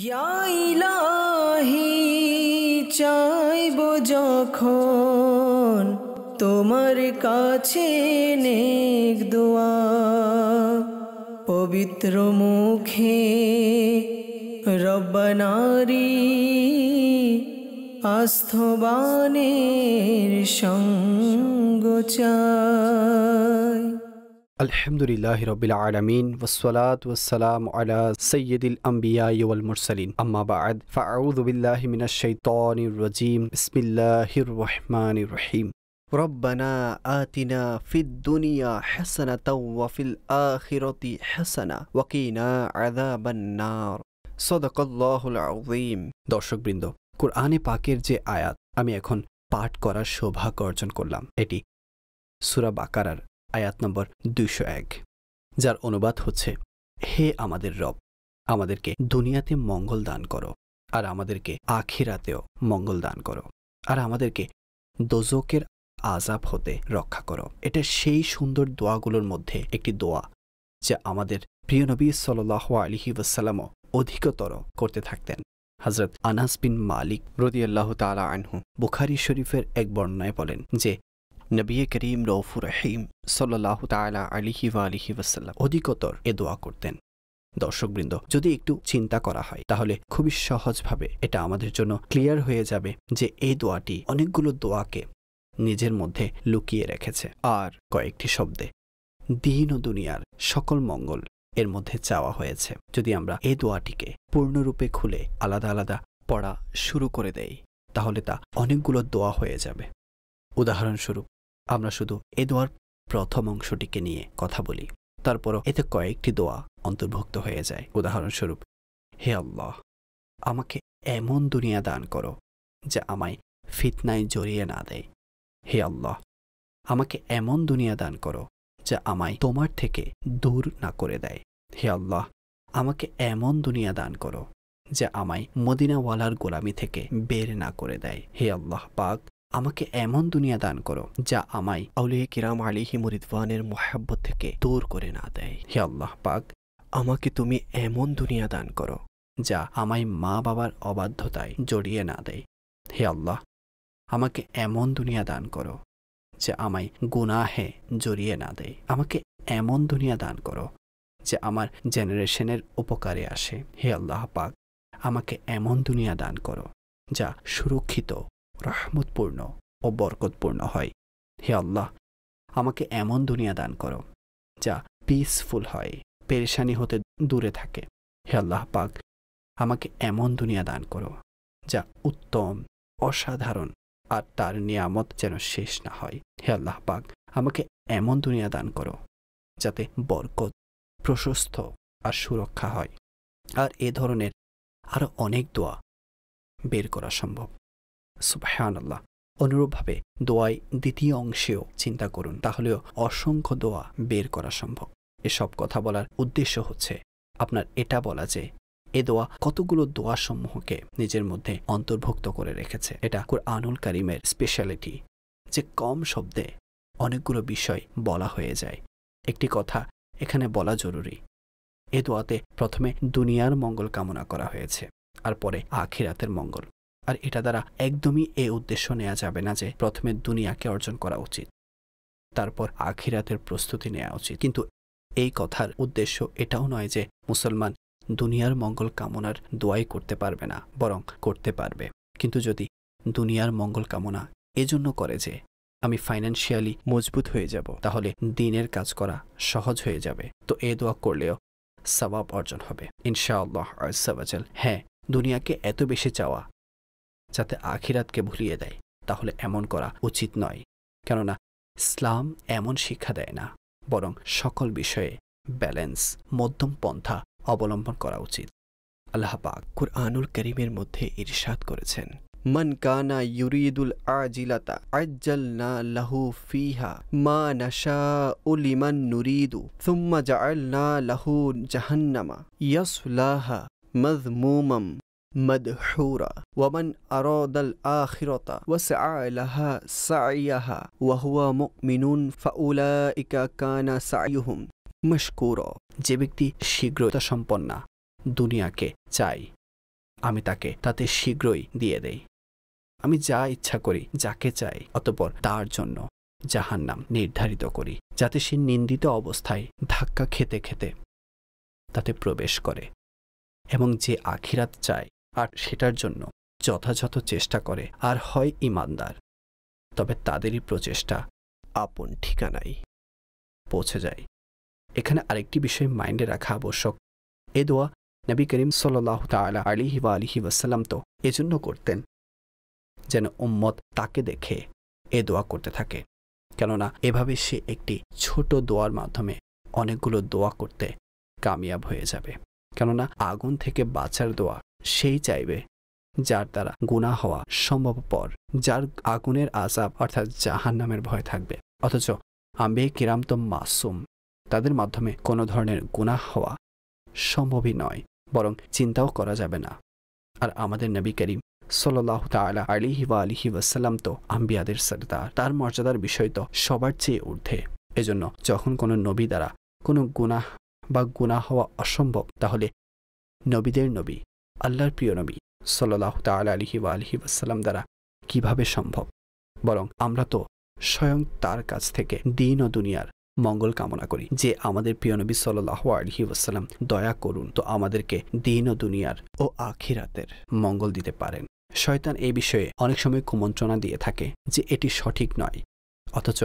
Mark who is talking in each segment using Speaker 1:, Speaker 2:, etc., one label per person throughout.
Speaker 1: ইয়াইলাহি চাইব যখন তোমার কাছে নেক দোয়া পবিত্র মুখে রব্বনারী আস্থবানের সঙ্গ চায় আলহামদুলিল্লাহ রবিল আলমিন ওসলাত ওসালাম আলা সৈয়দুল আম্বিয়া ওয়াল মুরসালিন আম্মাবাদ ফাউদুবিল্লাহ মিনাশাইতানির রজিম বিসমিল্লাহির রহমানির রহিম রব্বানা আতিনা ফিদ দুনিয়া হাসানাতাও ওয়া ফিল আখিরাতি হাসানা ওয়া কিনা আযাবান্নার সদাকাল্লাহুল আযীম দর্শকবৃন্দ কোরআনে পাকের যে আয়াত আমি এখন পাঠ করার সৌভাগ্য অর্জন করলাম এটি সুরা বাকারার আয়াত নম্বর দুশো এক যার অনুবাদ হচ্ছে হে আমাদের রব আমাদেরকে দুনিয়াতে মঙ্গল দান করো আর আমাদেরকে আখিরাতেও মঙ্গল দান করো আর আমাদেরকে দোজকের আজাব হতে রক্ষা করো এটা সেই সুন্দর দোয়াগুলোর মধ্যে একটি দোয়া যা আমাদের প্রিয় নবী সাল্লাহ আলহি ওসাল্লামও অধিকতর করতে থাকতেন হজরত আনাস বিন মালিক রদিয়াল্লাহ তালা আনহু বুখারি শরীফের এক বর্ণনায় বলেন যে নবী করিম রৌফুর রহিম সাল্লাহ তালা আলিহি বা আলিহি ওসাল্লাম অধিকতর এ দোয়া করতেন দর্শকবৃন্দ যদি একটু চিন্তা করা হয় তাহলে খুবই সহজভাবে এটা আমাদের জন্য ক্লিয়ার হয়ে যাবে যে এই দোয়াটি অনেকগুলো দোয়াকে নিজের মধ্যে লুকিয়ে রেখেছে আর কয়েকটি শব্দে দিন ও দুনিয়ার সকল মঙ্গল এর মধ্যে চাওয়া হয়েছে যদি আমরা এ দোয়াটিকে পূর্ণরূপে খুলে আলাদা আলাদা পড়া শুরু করে দেই তাহলে তা অনেকগুলো দোয়া হয়ে যাবে উদাহরণস্বরূপ আমরা শুধু এ দোয়ার প্রথম অংশটিকে নিয়ে কথা বলি তারপরও এতে কয়েকটি দোয়া অন্তর্ভুক্ত হয়ে যায় উদাহরণস্বরূপ হে আল্লাহ আমাকে এমন দুনিয়া দান করো যা আমায় ফিতনায় জড়িয়ে না দেয় হে আল্লাহ আমাকে এমন দুনিয়া দান করো যা আমায় তোমার থেকে দূর না করে দেয় হে আল্লাহ আমাকে এমন দুনিয়া দান করো যা আমায় মদিনাওয়ালার গোলামি থেকে বের না করে দেয় হে আল্লাহ পাক আমাকে এমন দুনিয়া দান করো যা আমায় আউলিয়া কিরাম আলি মুরিদওয়ানের মোহাব্বত থেকে দূর করে না দেয় হে আল্লাহ পাক আমাকে তুমি এমন দুনিয়া দান করো যা আমায় মা বাবার অবাধ্যতায় জড়িয়ে না দেয় হে আল্লাহ আমাকে এমন দুনিয়া দান করো যে আমায় হে জড়িয়ে না দেয় আমাকে এমন দুনিয়া দান করো যে আমার জেনারেশনের উপকারে আসে হে আল্লাহ পাক আমাকে এমন দুনিয়া দান করো যা সুরক্ষিত রাহমতপূর্ণ ও বরকতপূর্ণ হয় হে আল্লাহ আমাকে এমন দুনিয়া দান করো যা পিসফুল হয় পেরেশানি হতে দূরে থাকে হে আল্লাহ পাক আমাকে এমন দুনিয়া দান করো যা উত্তম অসাধারণ আর তার নিয়ামত যেন শেষ না হয় হে আল্লাহ পাক আমাকে এমন দুনিয়া দান করো যাতে বরকত প্রশস্ত আর সুরক্ষা হয় আর এ ধরনের আরও অনেক দোয়া বের করা সম্ভব সুবাহ অনুরূপভাবে দোয়াই দ্বিতীয় অংশেও চিন্তা করুন তাহলেও অসংখ্য দোয়া বের করা সম্ভব এসব কথা বলার উদ্দেশ্য হচ্ছে আপনার এটা বলা যে এ দোয়া কতগুলো দোয়াসমূহকে নিজের মধ্যে অন্তর্ভুক্ত করে রেখেছে এটা আনুল কারিমের স্পেশালিটি যে কম শব্দে অনেকগুলো বিষয় বলা হয়ে যায় একটি কথা এখানে বলা জরুরি এ দোয়াতে প্রথমে দুনিয়ার মঙ্গল কামনা করা হয়েছে আর পরে আখিরাতের মঙ্গল আর এটা দ্বারা একদমই এ উদ্দেশ্য নেওয়া যাবে না যে প্রথমে দুনিয়াকে অর্জন করা উচিত তারপর আখিরাতের প্রস্তুতি নেওয়া উচিত কিন্তু এই কথার উদ্দেশ্য এটাও নয় যে মুসলমান দুনিয়ার মঙ্গল কামনার দোয়াই করতে পারবে না বরং করতে পারবে কিন্তু যদি দুনিয়ার মঙ্গল কামনা এজন্য করে যে আমি ফাইন্যান্সিয়ালি মজবুত হয়ে যাব তাহলে দিনের কাজ করা সহজ হয়ে যাবে তো এ দোয়া করলেও সবাব অর্জন হবে ইনশাআল্লাহ আজাল হ্যাঁ দুনিয়াকে এত বেশি চাওয়া যাতে আখিরাতকে ভুলিয়ে দেয় তাহলে এমন করা উচিত নয় কেননা ইসলাম এমন শিক্ষা দেয় না বরং সকল বিষয়ে ব্যালেন্স মধ্যম পন্থা অবলম্বন করা উচিত আল্লাহ পাক কুরআনুল করিমের মধ্যে ইরশাদ করেছেন মন কানা ইউরিদুল আজিলাতা আজ্জালনা লাহু ফিহা মা নাশা উলিমান নুরিদু সুম্মা জাআলনা লাহু জাহান্নামা ইয়াসলাহা মাযমুমাম مدحورا ومن أراد الآخرة وسعى لها سعيها وهو مؤمن فأولئك كان سعيهم مشكورا যে ব্যক্তি শীঘ্রতা সম্পন্ন দুনিয়াকে চাই আমি তাকে তাতে শীঘ্রই দিয়ে দেই আমি যা ইচ্ছা করি যাকে চাই অতপর তার জন্য যাহার নাম নির্ধারিত করি যাতে সে নিন্দিত অবস্থায় ধাক্কা খেতে খেতে তাতে প্রবেশ করে এবং যে আখিরাত চায় আর সেটার জন্য যথাযথ চেষ্টা করে আর হয় ইমানদার তবে তাদেরই প্রচেষ্টা আপন ঠিকানায় পৌঁছে যায় এখানে আরেকটি বিষয় মাইন্ডে রাখা আবশ্যক এ দোয়া নবী করিম সাল্লাহ তালা আলিহি বা আলিহি ওয়াসাল্লাম তো এজন্য করতেন যেন উম্মত তাকে দেখে এ দোয়া করতে থাকে কেননা এভাবে সে একটি ছোট দোয়ার মাধ্যমে অনেকগুলো দোয়া করতে কামিয়াব হয়ে যাবে কেননা আগুন থেকে বাঁচার দোয়া সেই চাইবে যার দ্বারা গুণা হওয়া সম্ভবপর যার আগুনের আজাব অর্থাৎ জাহান নামের ভয় থাকবে অথচ আম্বে কিরাম তো মাসুম তাদের মাধ্যমে কোনো ধরনের গুণা হওয়া সম্ভবই নয় বরং চিন্তাও করা যাবে না আর আমাদের নবী করিম সল্লাহ তালা আলিহি বা আলিহি ওয়াসাল্লাম তো আম্বিয়াদের সর্দার তার মর্যাদার বিষয় তো সবার চেয়ে ঊর্ধ্বে এজন্য যখন কোনো নবী দ্বারা কোনো গুণাহ বা গুণা হওয়া অসম্ভব তাহলে নবীদের নবী আল্লাহর প্রিয় নবী সাল্লাহ তাল আলহি বা আলহি আসসালাম দ্বারা কিভাবে সম্ভব বরং আমরা তো স্বয়ং তার কাছ থেকে দিন ও দুনিয়ার মঙ্গল কামনা করি যে আমাদের প্রিয় নবী সাল্লাহ আলহি ওয়াসাল্লাম দয়া করুন তো আমাদেরকে দিন ও দুনিয়ার ও আখিরাতের মঙ্গল দিতে পারেন শয়তান এ বিষয়ে অনেক সময় কুমন্ত্রণা দিয়ে থাকে যে এটি সঠিক নয় অথচ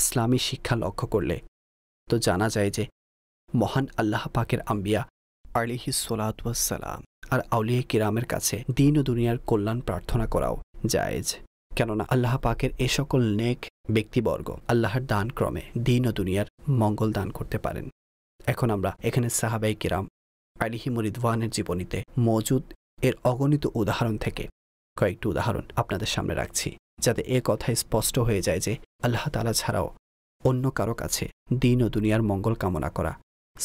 Speaker 1: ইসলামী শিক্ষা লক্ষ্য করলে তো জানা যায় যে মহান আল্লাহ পাকের আম্বিয়া আলিহি সোলাতুয়াসাল্লাম আর আউলিয়া কিরামের কাছে দিন ও দুনিয়ার কল্যাণ প্রার্থনা করাও জায়েজ কেননা আল্লাহ পাকের এ সকল নেক ব্যক্তিবর্গ আল্লাহর দান ক্রমে দিন ও দুনিয়ার মঙ্গল দান করতে পারেন এখন আমরা এখানে সাহাবাই কিরাম আলিহি মরিদওয়ানের জীবনীতে মজুদ এর অগণিত উদাহরণ থেকে কয়েকটি উদাহরণ আপনাদের সামনে রাখছি যাতে এ কথায় স্পষ্ট হয়ে যায় যে আল্লাহ তালা ছাড়াও অন্য কারো কাছে দিন ও দুনিয়ার মঙ্গল কামনা করা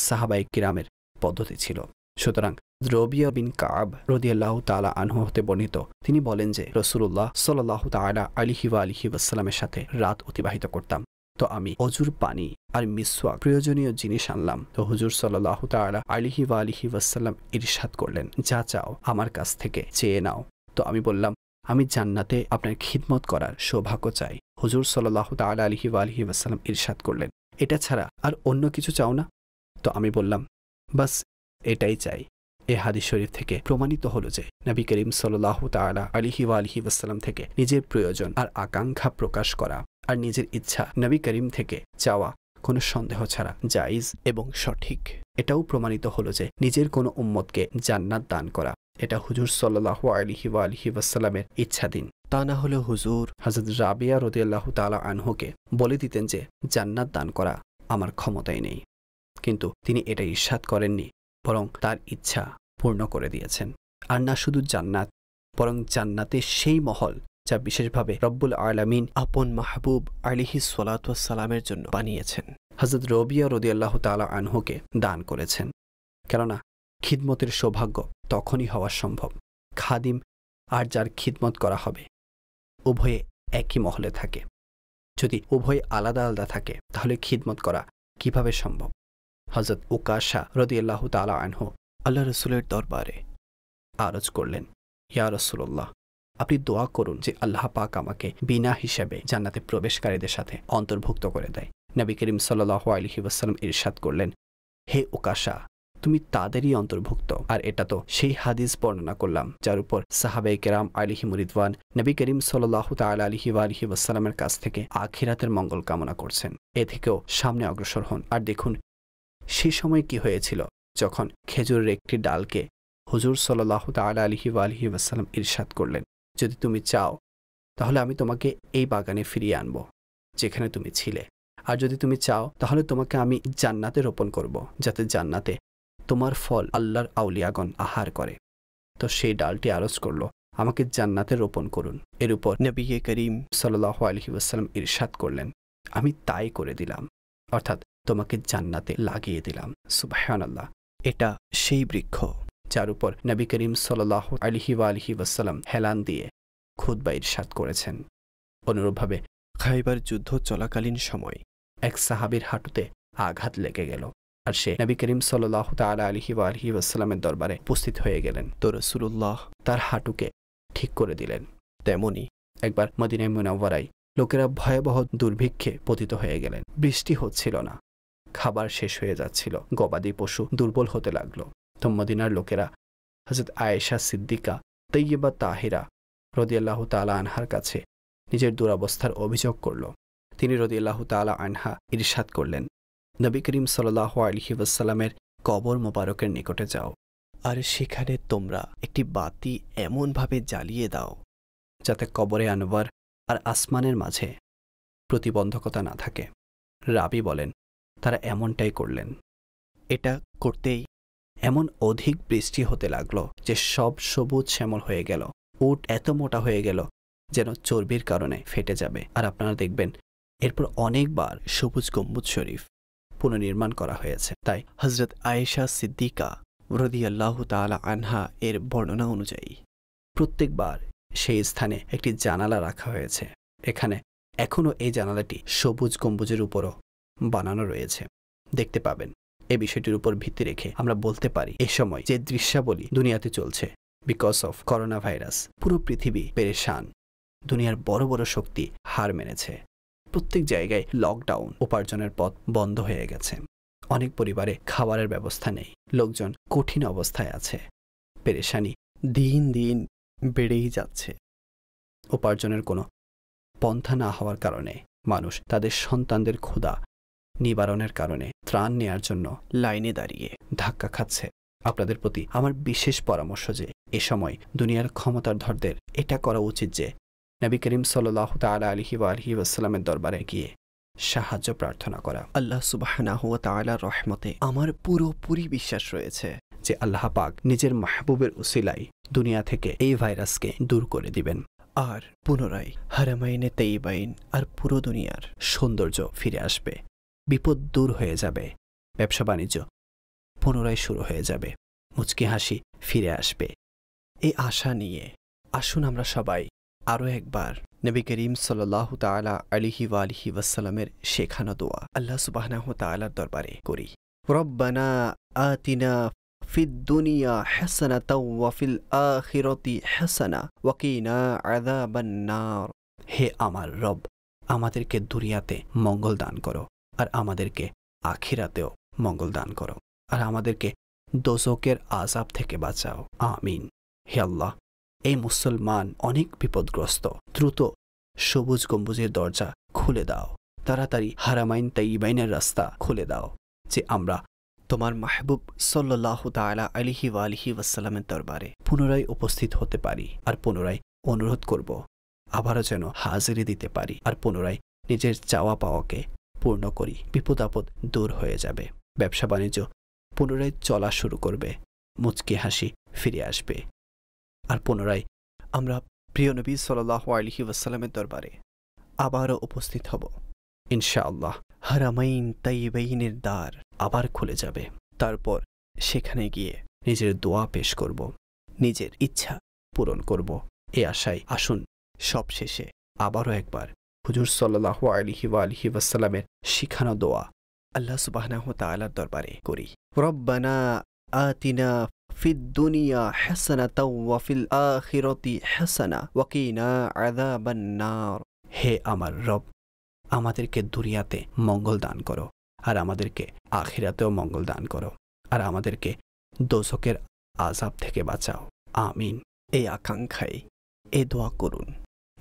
Speaker 1: সাহাবাই কিরামের পদ্ধতি ছিল সুতরাং রবিয়া বিন কাব রদিয়াল্লাহ তালা আনহু হতে বর্ণিত তিনি বলেন যে রসুল্লাহ সাল্লাহ তালা আলিহিবা আলিহি সাথে রাত অতিবাহিত করতাম তো আমি অজুর পানি আর মিসওয়া প্রয়োজনীয় জিনিস আনলাম তো হুজুর সাল্লাহ তালা আলিহি বা আলিহি ওয়াসাল্লাম ইরশাদ করলেন যা চাও আমার কাছ থেকে চেয়ে নাও তো আমি বললাম আমি জান্নাতে আপনার খিদমত করার সৌভাগ্য চাই হুজুর সাল্লাহ তালা আলিহি বা আলিহি ওয়াসাল্লাম ইরশাদ করলেন এটা ছাড়া আর অন্য কিছু চাও না তো আমি বললাম বাস এটাই চাই এ হাদিস শরীফ থেকে প্রমাণিত হলো যে নবী করিম সাল্লাহ তালা আলিহি ওয়া আলিহি থেকে নিজের প্রয়োজন আর আকাঙ্ক্ষা প্রকাশ করা আর নিজের ইচ্ছা নবী করিম থেকে চাওয়া কোনো সন্দেহ ছাড়া জাইজ এবং সঠিক এটাও প্রমাণিত হলো যে নিজের কোনো উম্মতকে জান্নাত দান করা এটা হুজুর সাল্লাহ আলিহি ওয়া আলিহি ইচ্ছাধীন তা না হলে হুজুর হজরত রাবিয়া রদিয়াল্লাহ তালা আনহুকে বলে দিতেন যে জান্নাত দান করা আমার ক্ষমতায় নেই কিন্তু তিনি এটা ইস্বাদ করেননি বরং তার ইচ্ছা পূর্ণ করে দিয়েছেন আর না শুধু জান্নাত বরং জান্নাতে সেই মহল যা বিশেষভাবে রব্বুল আলামিন আপন মাহবুব আলিহি সালামের জন্য বানিয়েছেন হজরত রবিয়া রদিয়াল্লাহ তালা আনহুকে দান করেছেন কেননা খিদমতের সৌভাগ্য তখনই হওয়া সম্ভব খাদিম আর যার খিদমত করা হবে উভয়ে একই মহলে থাকে যদি উভয় আলাদা আলাদা থাকে তাহলে খিদমত করা কিভাবে সম্ভব হজরত উকাশা রদিয়াল্লাহ তালা আনহ আল্লাহ রসুলের দরবারে আরজ করলেন ইয়া রসুল্লাহ আপনি দোয়া করুন যে আল্লাহ পাক আমাকে বিনা হিসেবে জান্নাতে প্রবেশকারীদের সাথে অন্তর্ভুক্ত করে দেয় নবী করিম সাল্লাহ আলহি ওসালাম ইরশাদ করলেন হে উকাশা তুমি তাদেরই অন্তর্ভুক্ত আর এটা তো সেই হাদিস বর্ণনা করলাম যার উপর সাহাবে কেরাম আলিহি মুরিদওয়ান নবী করিম সাল্লাহ তাল আলহি আলহি ওয়াসালামের কাছ থেকে আখিরাতের মঙ্গল কামনা করছেন এ থেকেও সামনে অগ্রসর হন আর দেখুন সে সময় কি হয়েছিল যখন খেজুরের একটি ডালকে হুজুর সাল্লাহ তাল আলহি আলহি আসাল্লাম ইরশাদ করলেন যদি তুমি চাও তাহলে আমি তোমাকে এই বাগানে ফিরিয়ে আনব যেখানে তুমি ছিলে আর যদি তুমি চাও তাহলে তোমাকে আমি জান্নাতে রোপণ করব যাতে জান্নাতে তোমার ফল আল্লাহর আউলিয়াগণ আহার করে তো সেই ডালটি আরজ করল আমাকে জান্নাতে রোপণ করুন এর উপর নবী করিম সাল্লাহ আলহি আসাল্লাম ইরশাদ করলেন আমি তাই করে দিলাম অর্থাৎ তোমাকে জান্নাতে লাগিয়ে দিলাম সুবাহান আল্লাহ এটা সেই বৃক্ষ যার উপর নবী করিম সাল্লাহ আলহি আলহি ওয়াসাল্লাম হেলান দিয়ে খুদ্ সাত করেছেন অনুরূপভাবে খাইবার যুদ্ধ চলাকালীন সময় এক সাহাবির হাঁটুতে আঘাত লেগে গেল আর সে নবী করিম সাল্লাহ তালা আলহি আলহি ওয়াসাল্লামের দরবারে উপস্থিত হয়ে গেলেন তো রসুল্লাহ তার হাঁটুকে ঠিক করে দিলেন তেমনি একবার মদিনায় মুনাওয়ারাই লোকেরা ভয়াবহ দুর্ভিক্ষে পতিত হয়ে গেলেন বৃষ্টি হচ্ছিল না খাবার শেষ হয়ে যাচ্ছিল গবাদি পশু দুর্বল হতে লাগলো মদিনার লোকেরা হজরত আয়েশা সিদ্দিকা তৈয়বা তাহিরা রদিয়াল্লাহ তালা আনহার কাছে নিজের দুরাবস্থার অভিযোগ করল তিনি রদিয়াল্লাহ তালা আনহা ইরশাদ করলেন নবী করিম সাল্লাহ আলহি ওয়াসাল্লামের কবর মোবারকের নিকটে যাও আর সেখানে তোমরা একটি বাতি এমনভাবে জ্বালিয়ে দাও যাতে কবরে আনোয়ার আর আসমানের মাঝে প্রতিবন্ধকতা না থাকে রাবি বলেন তারা এমনটাই করলেন এটা করতেই এমন অধিক বৃষ্টি হতে লাগলো যে সব সবুজ শ্যামল হয়ে গেল উট এত মোটা হয়ে গেল যেন চর্বির কারণে ফেটে যাবে আর আপনারা দেখবেন এরপর অনেকবার সবুজ গম্বুজ শরীফ পুনর্নির্মাণ করা হয়েছে তাই হজরত আয়েশা সিদ্দিকা আল্লাহ তালা আনহা এর বর্ণনা অনুযায়ী প্রত্যেকবার সেই স্থানে একটি জানালা রাখা হয়েছে এখানে এখনও এই জানালাটি সবুজ গম্বুজের উপরও বানানো রয়েছে দেখতে পাবেন এ বিষয়টির উপর ভিত্তি রেখে আমরা বলতে পারি এ সময় যে দৃশ্যাবলী দুনিয়াতে চলছে বিকজ অফ করোনা ভাইরাস পুরো পৃথিবী পেরেশান দুনিয়ার বড় বড় শক্তি হার মেনেছে প্রত্যেক জায়গায় লকডাউন উপার্জনের পথ বন্ধ হয়ে গেছে অনেক পরিবারে খাবারের ব্যবস্থা নেই লোকজন কঠিন অবস্থায় আছে পেরেশানি দিন দিন বেড়েই যাচ্ছে উপার্জনের কোনো পন্থা না হওয়ার কারণে মানুষ তাদের সন্তানদের ক্ষুধা নিবারণের কারণে ত্রাণ নেয়ার জন্য লাইনে দাঁড়িয়ে ধাক্কা খাচ্ছে আপনাদের প্রতি আমার বিশেষ পরামর্শ যে এ সময় দুনিয়ার ক্ষমতার ধরদের এটা করা উচিত যে নবী করিম সাল্লাহ তালা আলহি আলহি আসসালামের দরবারে গিয়ে সাহায্য প্রার্থনা করা আল্লাহ সুবাহ রহমতে আমার পুরোপুরি বিশ্বাস রয়েছে যে আল্লাহ পাক নিজের মাহবুবের উসিলাই দুনিয়া থেকে এই ভাইরাসকে দূর করে দিবেন আর পুনরায় হারামাইনে তেইবাইন আর পুরো দুনিয়ার সৌন্দর্য ফিরে আসবে বিপদ দূর হয়ে যাবে ব্যবসা বাণিজ্য পুনরায় শুরু হয়ে যাবে মুচকি হাসি ফিরে আসবে এই আশা নিয়ে আসুন আমরা সবাই আরও একবার নবী করিম সাল্লাহ তালা আলিহি আলহি ওয়াসালামের শেখানো দোয়া আল্লাহ সুবাহ তালার দরবারে করি রব্বানা আতিনা ফিদ দুনিয়া হাসানা ওয়াফিল আখিরতি হাসানা ওয়াকিনা আদাবান্নার হে আমার রব আমাদেরকে দুনিয়াতে মঙ্গল দান করো আর আমাদেরকে আখিরাতেও মঙ্গল দান করো আর আমাদেরকে দোজকের আজাব থেকে বাঁচাও আমিন হে আল্লাহ এই মুসলমান অনেক বিপদগ্রস্ত দ্রুত সবুজ গম্বুজের দরজা খুলে দাও তাড়াতাড়ি হারামাইন তাইবাইনের রাস্তা খুলে দাও যে আমরা তোমার মাহবুব সল্লাহ তালা আলিহি ওয়া আলিহি ওয়াসাল্লামের দরবারে পুনরায় উপস্থিত হতে পারি আর পুনরায় অনুরোধ করব আবারও যেন হাজিরে দিতে পারি আর পুনরায় নিজের চাওয়া পাওয়াকে পূর্ণ করি বিপদ আপদ দূর হয়ে যাবে ব্যবসা বাণিজ্য পুনরায় চলা শুরু করবে মুচকি হাসি ফিরে আসবে আর পুনরায় আমরা প্রিয় নবী সাল্লাহ আলহি ওয়াসালামের দরবারে আবারও উপস্থিত হব ইনশাআল্লাহ হারামাইন তাইবাইনের দ্বার আবার খুলে যাবে তারপর সেখানে গিয়ে নিজের দোয়া পেশ করব নিজের ইচ্ছা পূরণ করব এ আশায় আসুন সবশেষে আবারও একবার হুজুর সাল্লাহ আলিহি ওয়া আলহি ওয়াসালামের শিখানো দোয়া আল্লাহ সুবাহনাহ তালার দরবারে করি রব্বানা আতিনা ফিদ দুনিয়া হাসানা তাও ওয়াফিল আখিরতি হাসানা ওয়াকিনা আদা বান্না হে আমার রব আমাদেরকে দুনিয়াতে মঙ্গল দান করো আর আমাদেরকে আখিরাতেও মঙ্গল দান করো আর আমাদেরকে দোষকের আজাব থেকে বাঁচাও আমিন এই আকাঙ্ক্ষায় এ দোয়া করুন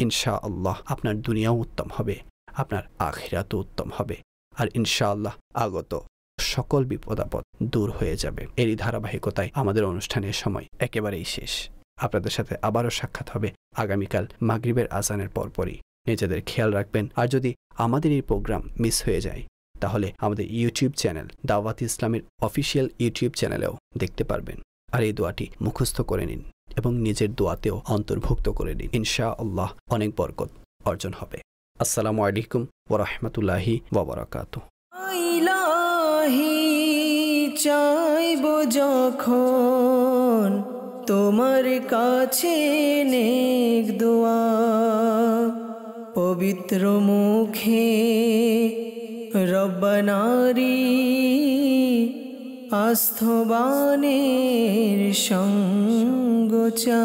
Speaker 1: ইনশা আল্লাহ আপনার দুনিয়াও উত্তম হবে আপনার আখিরাতও উত্তম হবে আর ইনশাআল্লাহ আগত সকল বিপদাপদ দূর হয়ে যাবে এরই ধারাবাহিকতায় আমাদের অনুষ্ঠানের সময় একেবারেই শেষ আপনাদের সাথে আবারও সাক্ষাৎ হবে আগামীকাল মাগরিবের আজানের পরপরই নিজেদের খেয়াল রাখবেন আর যদি আমাদের এই প্রোগ্রাম মিস হয়ে যায় তাহলে আমাদের ইউটিউব চ্যানেল দাওয়াত ইসলামের অফিসিয়াল ইউটিউব চ্যানেলেও দেখতে পারবেন আর এই দোয়াটি মুখস্থ করে নিন এবং নিজের দোয়াতেও অন্তর্ভুক্ত করে নিন ইনশা আল্লাহ অনেক বরকত অর্জন হবে আসসালামু আলাইকুম ওরহমতুল্লাহি ওবরাকাত চাইব যখন তোমার কাছে নেক দোয়া পবিত্র মুখে রব্বনারী আস্থবানের সঙ্গ চা